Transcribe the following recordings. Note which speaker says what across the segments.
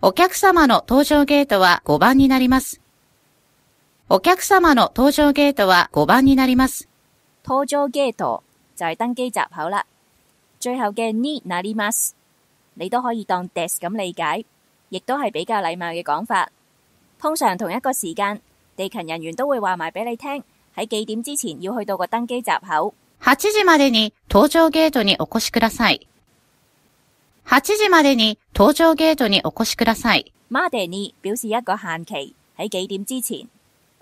Speaker 1: お客様の搭乗ゲートは5番になります。お客様の搭乗ゲートは5番になります。
Speaker 2: 搭乗ゲート就登機闸口啦。最後嘅になります，你都可以当 des 咁理解，亦都系比較禮貌嘅講法。通常同一个時間，地勤人员都会話埋俾你聽喺几点之前要去到個登機闸口。
Speaker 1: 8時までに搭乗ゲートにお越しください。8時までに搭乗ゲートにお越しください。
Speaker 2: までに表示一個限期喺幾點之前。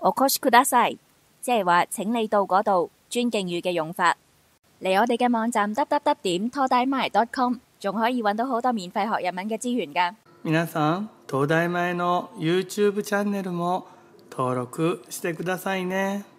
Speaker 2: お越しください，即係話請你到嗰度。尊敬語嘅用法。嚟我哋嘅網站 www 點 todaymy.com，仲可以揾到好多免費學日文嘅資源㗎。
Speaker 1: 皆さん、東大前の YouTube チャンネルも登録してくださいね。